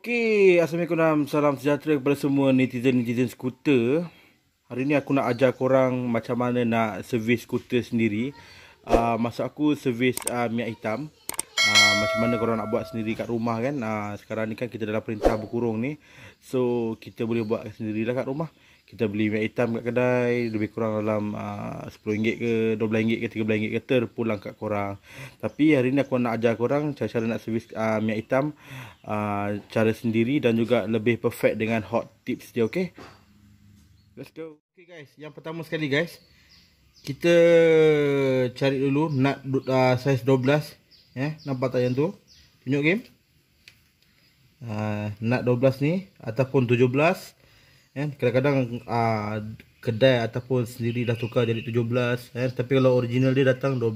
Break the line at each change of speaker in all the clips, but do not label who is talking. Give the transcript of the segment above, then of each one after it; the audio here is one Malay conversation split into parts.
Okey, Assalamualaikum. Salam sejahtera kepada semua netizen-netizen skuter. Hari ni aku nak ajar korang macam mana nak servis skuter sendiri. Uh, ah, masa aku servis uh, minyak hitam. Uh, macam mana korang nak buat sendiri kat rumah kan. Uh, sekarang ni kan kita dalam perintah berkurung ni. So, kita boleh buat sendirilah kat rumah kita beli minyak hitam kat kedai lebih kurang dalam ah, uh, RM10 ke RM12 ke RM13 ke terpulang kat korang tapi hari ni aku nak ajar korang cara-cara nak servis uh, minyak hitam uh, cara sendiri dan juga lebih perfect dengan hot tips dia Okey, let's go ok guys yang pertama sekali guys kita cari dulu nak uh, saiz 12 ya yeah, nampak tak yang tu tunjuk game uh, nak 12 ni ataupun 17 Kan? Kadang-kadang uh, kedai ataupun sendiri dah tukar jadi 17 eh? Kan? Tapi kalau original dia datang 12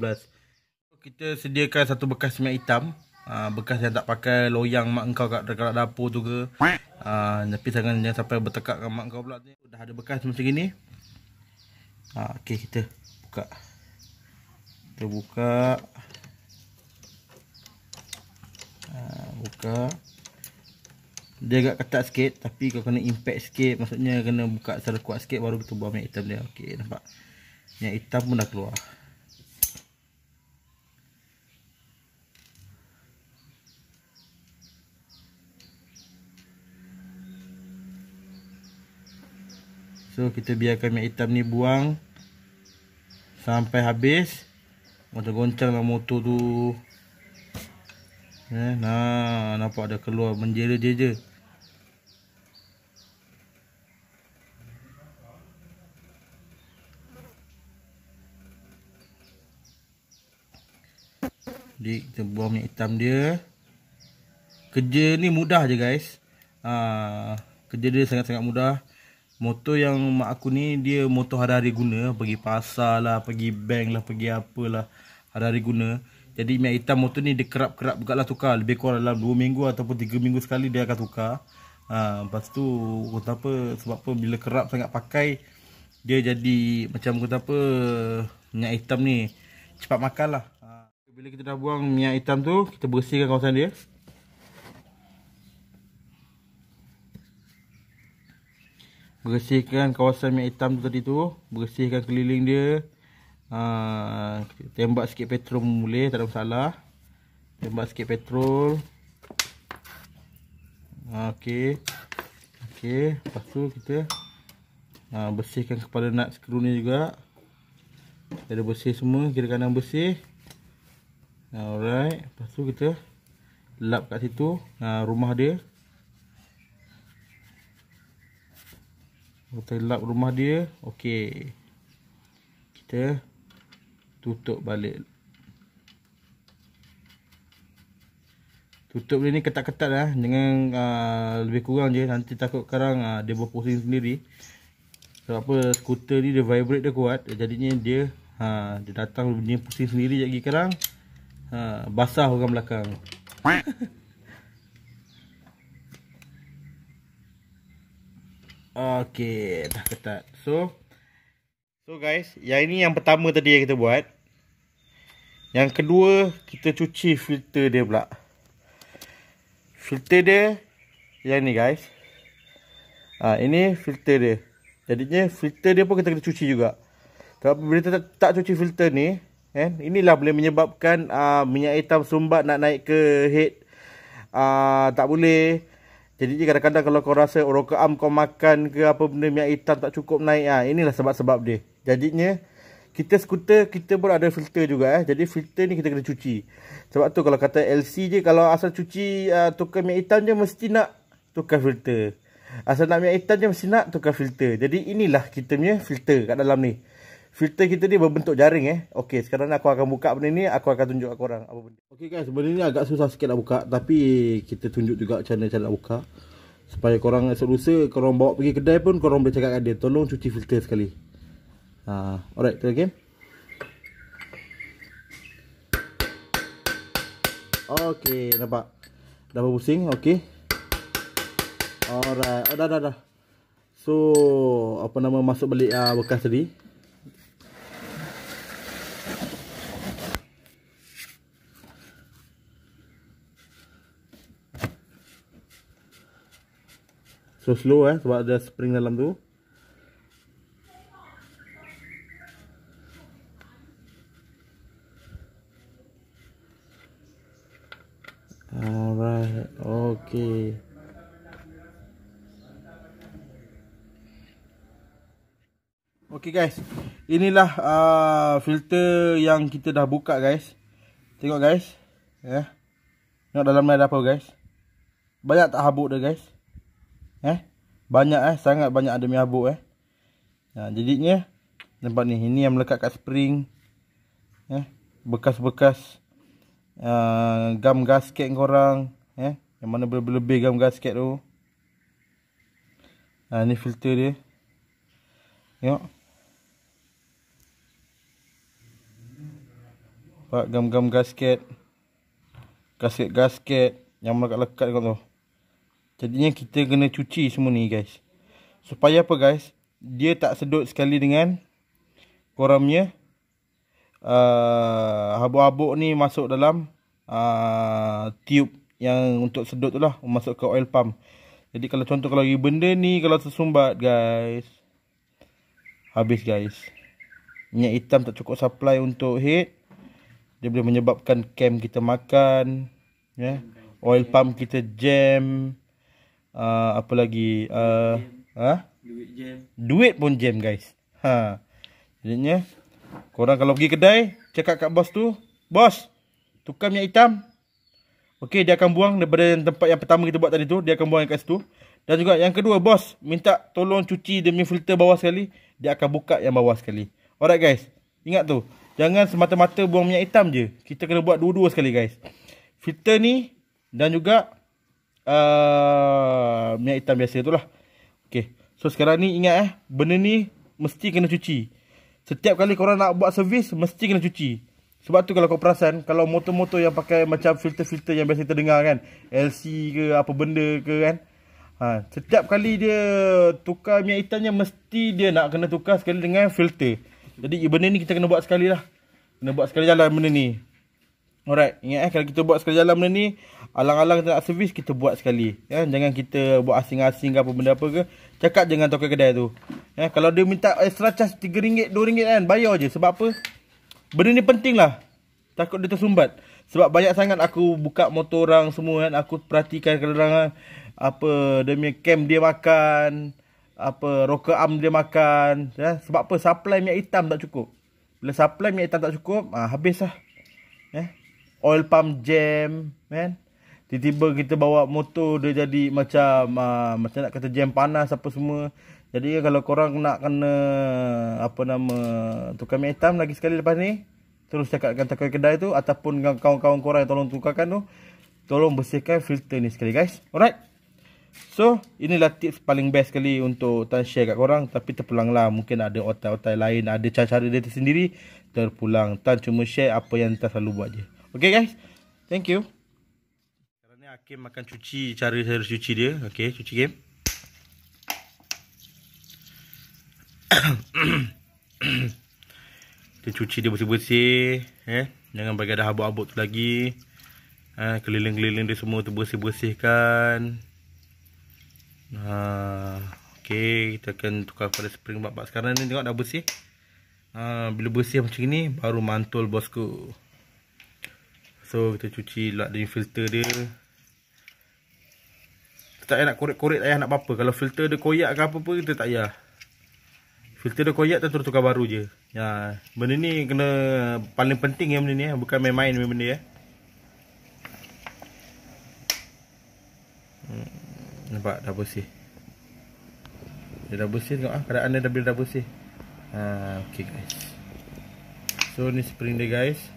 Kita sediakan satu bekas semak hitam uh, Bekas yang tak pakai loyang mak kau kat dekat dapur tu ke uh, Tapi jangan jangan sampai bertekak kat mak kau pula ni Dah ada bekas macam gini uh, Okay kita buka Kita buka uh, Buka dia agak ketat sikit tapi kau kena impact sikit maksudnya kena buka secara kuat sikit baru betul buang minyak hitam dia okey nampak minyak hitam pun dah keluar so kita biarkan minyak hitam ni buang sampai habis motor goncang lah motor tu eh, nah nampak dah keluar menjera dia Jadi kita buang minyak hitam dia Kerja ni mudah je guys ha, Kerja dia sangat-sangat mudah Motor yang mak aku ni Dia motor hari-hari guna Pergi pasar lah, pergi bank lah, pergi apalah Hari-hari guna Jadi minyak hitam motor ni dia kerap-kerap juga lah tukar Lebih kurang dalam 2 minggu ataupun 3 minggu sekali Dia akan tukar ha, Lepas tu kata apa, sebab apa Bila kerap sangat pakai Dia jadi macam kata apa Minyak hitam ni cepat makan lah bila kita dah buang minyak hitam tu, kita bersihkan kawasan dia. Bersihkan kawasan minyak hitam tu tadi tu, bersihkan keliling dia. Aa, ah, tembak sikit petrol boleh, tak ada masalah. Tembak sikit petrol. Ah, okey. Okey, lepas tu kita aa, ah, bersihkan kepala nut skru ni juga. Kita bersih semua, kira kanan bersih. Alright, lepas tu kita lap kat situ ah, rumah dia. Kita lap rumah dia. Okey. Kita tutup balik. Tutup dia ni ketat-ketat lah. Jangan uh, ah, lebih kurang je. Nanti takut sekarang uh, dia berpusing sendiri. Sebab apa skuter ni dia vibrate dia kuat. Jadinya dia, uh, dia datang dia pusing sendiri sekejap lagi Sekarang ha, basah orang belakang Okay, dah ketat So So guys, yang ini yang pertama tadi yang kita buat Yang kedua, kita cuci filter dia pula Filter dia Yang ni guys ha, Ini filter dia Jadinya filter dia pun kita kena cuci juga Tapi bila kita tak cuci filter ni Eh, inilah boleh menyebabkan uh, minyak hitam sumbat nak naik ke head. Uh, tak boleh. Jadi kadang-kadang kalau kau rasa oh, roka am kau makan ke apa benda minyak hitam tak cukup naik. Uh, inilah sebab-sebab dia. Jadinya kita skuter kita pun ada filter juga. Eh. Jadi filter ni kita kena cuci. Sebab tu kalau kata LC je kalau asal cuci uh, tukar minyak hitam je mesti nak tukar filter. Asal nak minyak hitam je mesti nak tukar filter. Jadi inilah kita punya filter kat dalam ni filter kita ni berbentuk jaring eh. Okey, sekarang ni aku akan buka benda ni, aku akan tunjuk kepada korang apa benda. Okey guys, benda ni agak susah sikit nak buka tapi kita tunjuk juga cara-cara nak buka. Supaya korang esok lusa korang bawa pergi kedai pun korang boleh cakap kat dia tolong cuci filter sekali. Ha, uh, alright, tengok game. Okey, nampak. Dah berpusing, okey. Alright, oh, dah dah dah. So, apa nama masuk balik uh, bekas tadi. So slow eh sebab ada spring dalam tu. Alright, okay. Okay guys, inilah uh, filter yang kita dah buka guys. Tengok guys, ya. Yeah. Tengok dalam ni ada apa guys. Banyak tak habuk dia guys eh banyak eh sangat banyak ada mihabuk eh ha jadinya nampak ni ini yang melekat kat spring eh bekas-bekas uh, gam gasket orang. eh yang mana berlebih gam gasket tu Nah, ha, ni filter dia tengok gam-gam gasket gasket gasket yang melekat-lekat kau tu Jadinya kita kena cuci semua ni guys. Supaya apa guys? Dia tak sedut sekali dengan koramnya. Uh, Habuk-habuk ni masuk dalam uh, ah, tube yang untuk sedut tu lah. Masuk ke oil pump. Jadi kalau contoh kalau lagi benda ni kalau tersumbat guys. Habis guys. Minyak hitam tak cukup supply untuk head. Dia boleh menyebabkan cam kita makan. ya, yeah. Oil pump kita jam. Jam uh, apa lagi ah, duit jam. ha duit jam duit pun jam guys ha jadinya korang kalau pergi kedai cakap kat bos tu bos tukar minyak hitam okey dia akan buang daripada tempat yang pertama kita buat tadi tu dia akan buang kat situ dan juga yang kedua bos minta tolong cuci demi filter bawah sekali dia akan buka yang bawah sekali alright guys ingat tu jangan semata-mata buang minyak hitam je kita kena buat dua-dua sekali guys filter ni dan juga Ah, minyak hitam biasa tu lah Okay So sekarang ni ingat eh Benda ni mesti kena cuci Setiap kali korang nak buat servis Mesti kena cuci Sebab tu kalau kau perasan Kalau motor-motor yang pakai macam filter-filter yang biasa kita dengar kan LC ke apa benda ke kan ha, Setiap kali dia tukar minyak hitamnya Mesti dia nak kena tukar sekali dengan filter Jadi benda ni kita kena buat sekali lah Kena buat sekali jalan benda ni Alright, ingat eh kalau kita buat sekali jalan benda ni, alang-alang kita nak servis kita buat sekali. Ya, jangan kita buat asing-asing ke apa benda apa ke. Cakap dengan tokai kedai tu. Ya, kalau dia minta extra charge RM3, RM2 kan, bayar je sebab apa? Benda ni penting lah Takut dia tersumbat. Sebab banyak sangat aku buka motor orang semua kan, aku perhatikan kalau orang eh, apa demi cam dia makan, apa rocker arm dia makan, ya. Sebab apa? Supply minyak hitam tak cukup. Bila supply minyak hitam tak cukup, ah, habis lah. Eh, ya oil pump jam kan tiba-tiba kita bawa motor dia jadi macam uh, macam nak kata jam panas apa semua jadi kalau korang nak kena apa nama tukar mi hitam lagi sekali lepas ni terus cakap dengan tukar kedai tu ataupun dengan kawan-kawan korang yang tolong tukarkan tu tolong bersihkan filter ni sekali guys alright So, inilah tips paling best sekali untuk Tan share kat korang Tapi terpulang lah. mungkin ada otai-otai lain Ada cara-cara dia tersendiri Terpulang, Tan cuma share apa yang Tan selalu buat je Okay guys. Thank you. Sekarang ni Hakim makan cuci cara saya harus cuci dia. Okay. Cuci game. dia cuci dia bersih-bersih. Eh? Jangan bagi ada habuk-habuk tu lagi. Ha, keliling-keliling dia semua tu bersih-bersihkan. Ha, okay. Kita akan tukar pada spring bab. Sekarang ni tengok dah bersih. Ha, bila bersih macam ni baru mantul bosku. So kita cuci lah dan filter dia Kita tak payah nak korek-korek tak payah nak apa-apa Kalau filter dia koyak ke apa-apa kita tak payah Filter dia koyak tu terus tukar baru je ya. Benda ni kena paling penting ya benda ni ya. Bukan main-main benda ni eh. ya. Hmm, nampak dah bersih Dia dah bersih tengok ah Keadaan dia dah bila dah bersih ha, ah, Okay guys So ni spring dia guys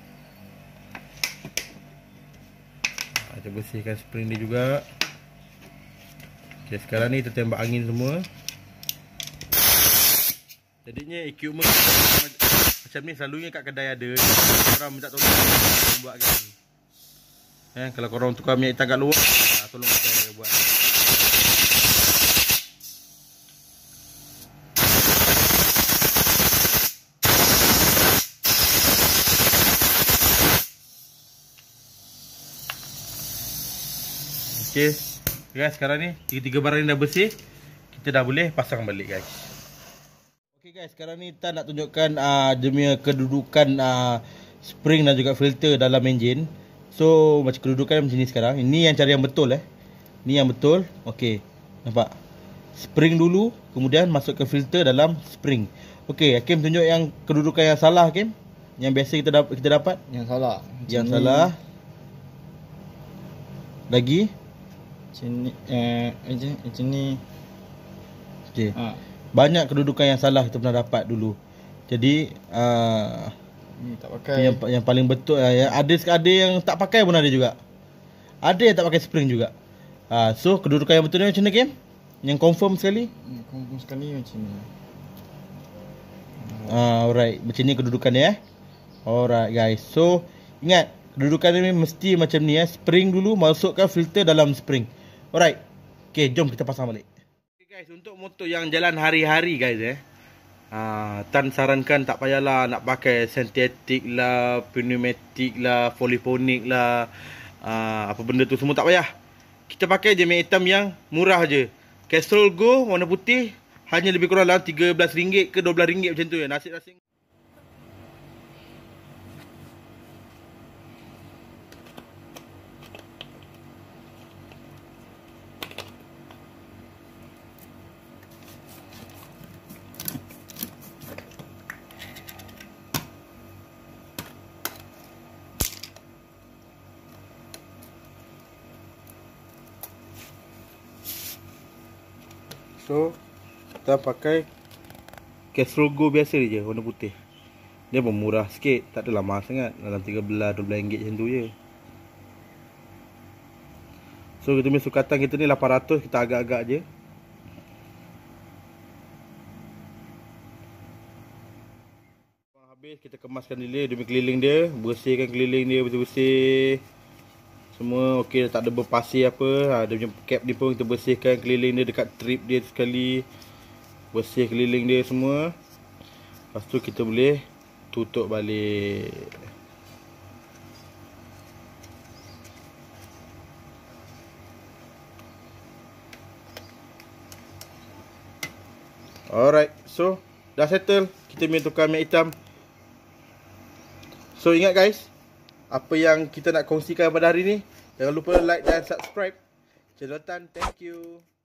kita bersihkan spring dia juga Okay, sekarang ni kita tembak angin semua Jadinya equipment Macam ni selalunya kat kedai ada Korang minta tolong buat kan eh, Kalau korang tukar minyak hitam kat luar ah, Tolong kedai buat kan? Okey. Guys, sekarang ni tiga-tiga barang ni dah bersih. Kita dah boleh pasang balik, guys. Okey, guys. Sekarang ni Tan nak tunjukkan uh, ah, demia kedudukan uh, spring dan juga filter dalam enjin. So, macam kedudukan macam ni sekarang. Ini yang cara yang betul, eh. Ini yang betul. Okey. Nampak? Spring dulu. Kemudian masuk ke filter dalam spring. Okey. Hakim tunjuk yang kedudukan yang salah, Hakim. Yang biasa kita, kita dapat. Yang salah. Macam yang ni. salah. Lagi. Macam ni Okay ha. Banyak kedudukan yang salah kita pernah dapat dulu Jadi uh, ni tak pakai. Yang, yang paling betul uh, yang ada, ada yang tak pakai pun ada juga Ada yang tak pakai spring juga uh, So kedudukan yang betul ni macam ni Kim? Yang confirm sekali? Yang confirm sekali macam ni uh, Alright Macam ni kedudukan dia eh Alright guys So Ingat Kedudukan ni mesti macam ni eh Spring dulu Masukkan filter dalam spring Alright. Okay, jom kita pasang balik. Okay guys, untuk motor yang jalan hari-hari guys eh. Uh, Tan sarankan tak payahlah nak pakai synthetic lah, pneumatic lah, polyphonic lah. Uh, apa benda tu semua tak payah. Kita pakai je main item yang murah je. Castrol Go warna putih. Hanya lebih kurang dalam RM13 ke RM12 macam tu je. Ya. Nasib-nasib. So kita pakai Castro Go biasa je warna putih. Dia pun murah sikit, tak adalah mahal sangat dalam 13 RM12 macam tu je. So kita punya sukatan kita ni 800 kita agak-agak je. Habis kita kemaskan dia demi keliling dia, bersihkan keliling dia bersih. betul semua okey tak ada berpasir apa. Ha, dia punya cap dia pun kita bersihkan keliling dia dekat trip dia sekali. Bersih keliling dia semua. Lepas tu kita boleh tutup balik. Alright, so dah settle kita punya tukar mat hitam. So ingat guys, apa yang kita nak kongsikan pada hari ni. Jangan lupa like dan subscribe. Jelatan, thank you.